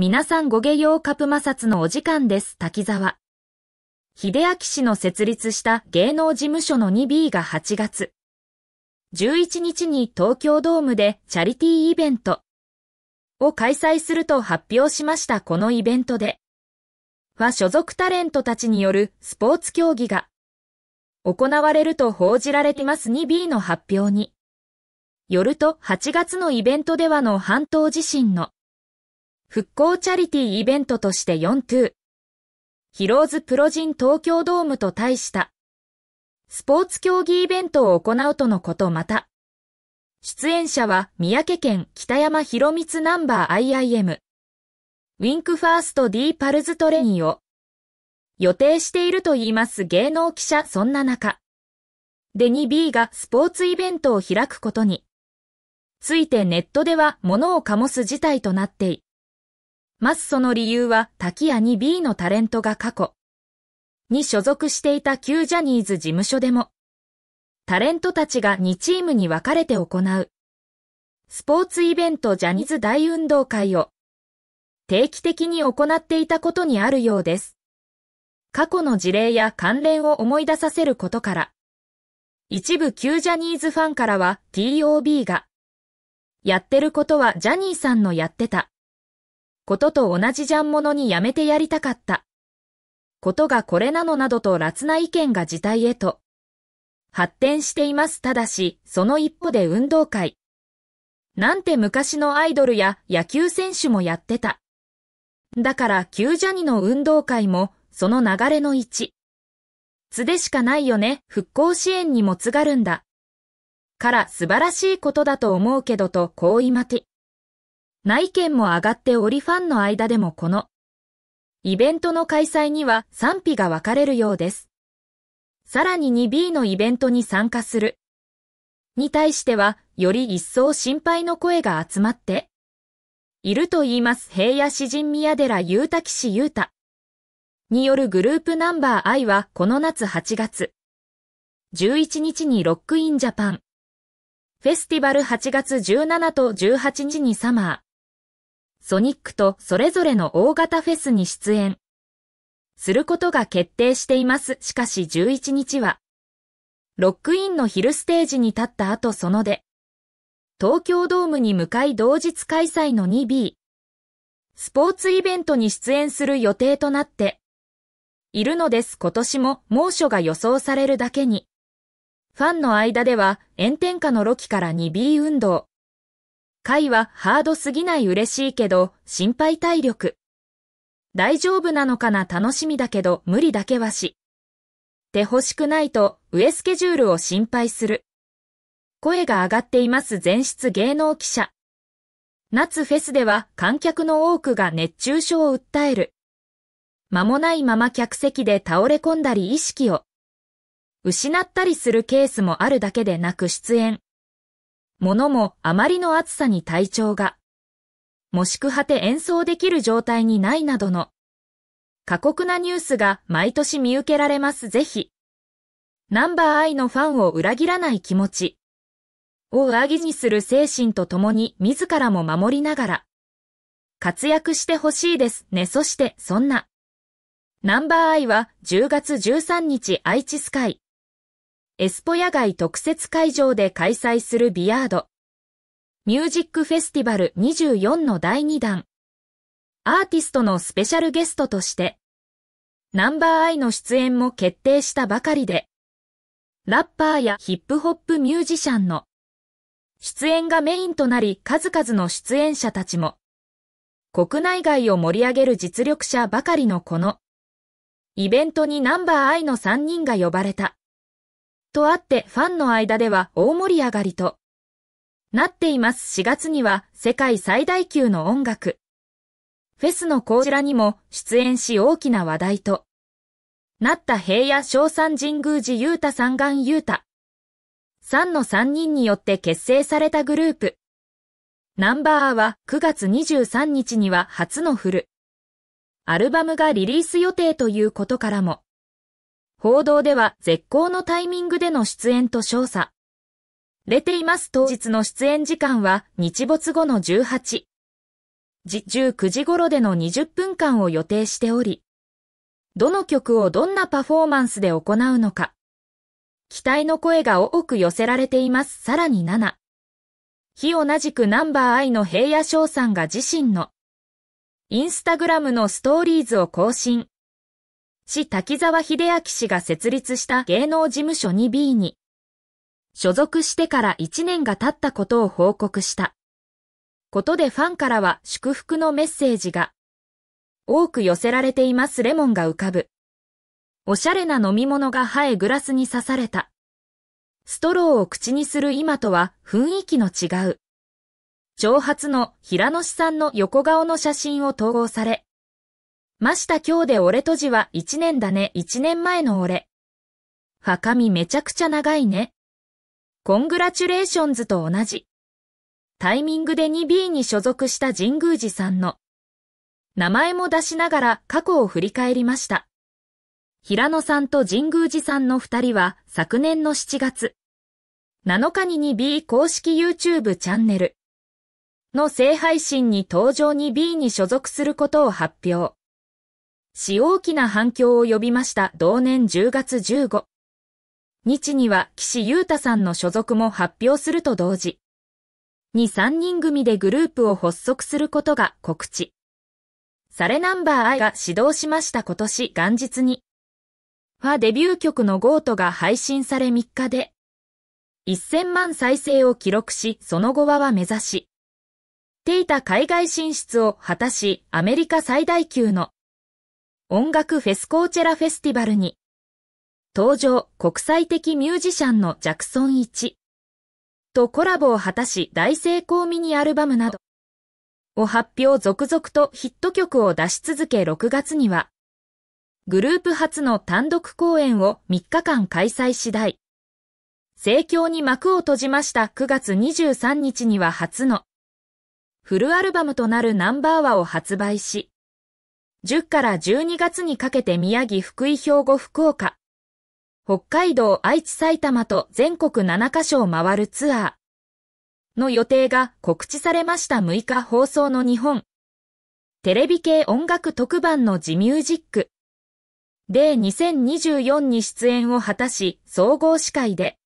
皆さんごよ用カプ摩擦のお時間です。滝沢。秀明氏の設立した芸能事務所の 2B が8月。11日に東京ドームでチャリティーイベントを開催すると発表しましたこのイベントでは所属タレントたちによるスポーツ競技が行われると報じられています 2B の発表によると8月のイベントではの半島地震の復興チャリティーイベントとして4 2ヒローズプロジン東京ドームと対した、スポーツ競技イベントを行うとのことまた、出演者は三宅県北山広光ナンバー IIM、ウィンクファースト D パルズトレニーを予定していると言います芸能記者そんな中、デニ B がスポーツイベントを開くことに、ついてネットでは物を醸す事態となってい、まずその理由は、滝谷に B のタレントが過去に所属していた旧ジャニーズ事務所でも、タレントたちが2チームに分かれて行う、スポーツイベントジャニーズ大運動会を、定期的に行っていたことにあるようです。過去の事例や関連を思い出させることから、一部旧ジャニーズファンからは TOB が、やってることはジャニーさんのやってた。ことと同じじゃんものにやめてやりたかった。ことがこれなのなどと辣な意見が事態へと発展しています。ただし、その一歩で運動会。なんて昔のアイドルや野球選手もやってた。だから旧ジャニの運動会もその流れの一。つでしかないよね、復興支援にもつがるんだ。から素晴らしいことだと思うけどとこう今て。内見も上がっておりファンの間でもこのイベントの開催には賛否が分かれるようです。さらに 2B のイベントに参加するに対してはより一層心配の声が集まっていると言います平野詩人宮寺祐太士祐太によるグループナンバー I はこの夏8月11日にロックインジャパンフェスティバル8月17と18日にサマーソニックとそれぞれの大型フェスに出演することが決定しています。しかし11日は、ロックインの昼ステージに立った後そので、東京ドームに向かい同日開催の 2B、スポーツイベントに出演する予定となって、いるのです。今年も猛暑が予想されるだけに、ファンの間では炎天下のロキから 2B 運動、会はハードすぎない嬉しいけど、心配体力。大丈夫なのかな楽しみだけど、無理だけはし。て欲しくないと、上スケジュールを心配する。声が上がっています全室芸能記者。夏フェスでは観客の多くが熱中症を訴える。間もないまま客席で倒れ込んだり意識を失ったりするケースもあるだけでなく出演。物もあまりの暑さに体調が、もしくはて演奏できる状態にないなどの、過酷なニュースが毎年見受けられますぜひ。ナンバーアイのファンを裏切らない気持ちを上着にする精神とともに自らも守りながら、活躍してほしいですね。そして、そんな。ナンバーアイは10月13日愛知スカイ。エスポ野外特設会場で開催するビアード。ミュージックフェスティバル24の第2弾。アーティストのスペシャルゲストとして、ナンバーアイの出演も決定したばかりで、ラッパーやヒップホップミュージシャンの出演がメインとなり数々の出演者たちも、国内外を盛り上げる実力者ばかりのこの、イベントにナンバーアイの3人が呼ばれた。とあってファンの間では大盛り上がりとなっています。4月には世界最大級の音楽フェスのこちらにも出演し大きな話題となった平野小三神宮寺雄太三眼雄太三の3人によって結成されたグループナンバーは9月23日には初のフルアルバムがリリース予定ということからも報道では絶好のタイミングでの出演と称されています当日の出演時間は日没後の18時19時頃での20分間を予定しており、どの曲をどんなパフォーマンスで行うのか、期待の声が多く寄せられています。さらに7。日同じくナンバーアイの平野翔さんが自身のインスタグラムのストーリーズを更新。師滝沢秀明氏が設立した芸能事務所 2B に、所属してから1年が経ったことを報告した。ことでファンからは祝福のメッセージが、多く寄せられていますレモンが浮かぶ。おしゃれな飲み物が生えグラスに刺された。ストローを口にする今とは雰囲気の違う。長髪の平野志さんの横顔の写真を統合され、ました今日で俺とじは一年だね一年前の俺。はかみめちゃくちゃ長いね。コングラチュレーションズと同じ。タイミングで 2B に所属した神宮寺さんの名前も出しながら過去を振り返りました。平野さんと神宮寺さんの二人は昨年の7月7日に 2B 公式 YouTube チャンネルの正配信に登場に B に所属することを発表。し大きな反響を呼びました同年10月15日には岸優太さんの所属も発表すると同時に3人組でグループを発足することが告知されナンバー I が始動しました今年元日にファデビュー曲のゴートが配信され3日で1000万再生を記録しその後は目指していた海外進出を果たしアメリカ最大級の音楽フェスコーチェラフェスティバルに、登場国際的ミュージシャンのジャクソン1とコラボを果たし大成功ミニアルバムなどを発表続々とヒット曲を出し続け6月には、グループ初の単独公演を3日間開催次第、盛況に幕を閉じました9月23日には初のフルアルバムとなるナンバーワを発売し、10から12月にかけて宮城、福井、兵庫、福岡。北海道、愛知、埼玉と全国7カ所を回るツアーの予定が告知されました6日放送の日本。テレビ系音楽特番のジミュージック。で2024に出演を果たし、総合司会で。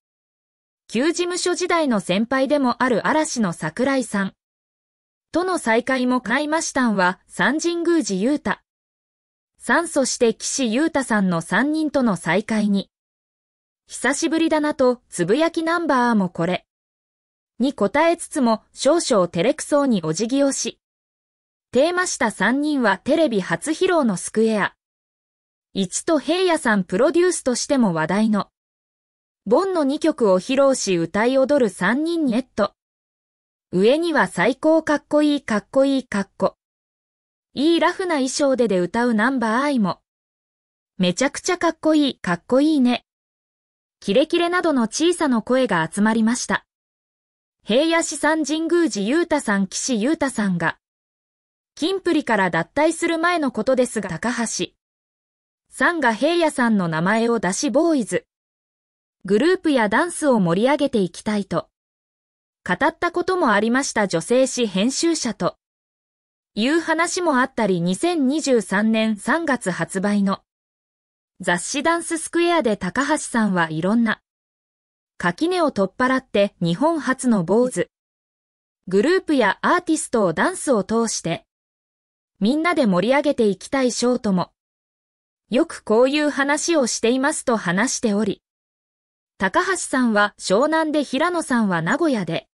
旧事務所時代の先輩でもある嵐の桜井さん。との再会も買いましたんは、三神宮寺雄太。酸素して岸優太さんの3人との再会に、久しぶりだなとつぶやきナンバーもこれ、に答えつつも少々照れくそうにお辞儀をし、テーマした3人はテレビ初披露のスクエア、一と平野さんプロデュースとしても話題の、ボンの2曲を披露し歌い踊る3人ネット。上には最高かっこいいかっこいいかっこ。いいラフな衣装でで歌うナンバーアイも、めちゃくちゃかっこいい、かっこいいね。キレキレなどの小さな声が集まりました。平野市産神宮寺う太さん岸う太さんが、金プリから脱退する前のことですが高橋さんが平野さんの名前を出しボーイズ、グループやダンスを盛り上げていきたいと、語ったこともありました女性誌編集者と、いう話もあったり2023年3月発売の雑誌ダンススクエアで高橋さんはいろんな垣根を取っ払って日本初の坊主グループやアーティストをダンスを通してみんなで盛り上げていきたいショートもよくこういう話をしていますと話しており高橋さんは湘南で平野さんは名古屋で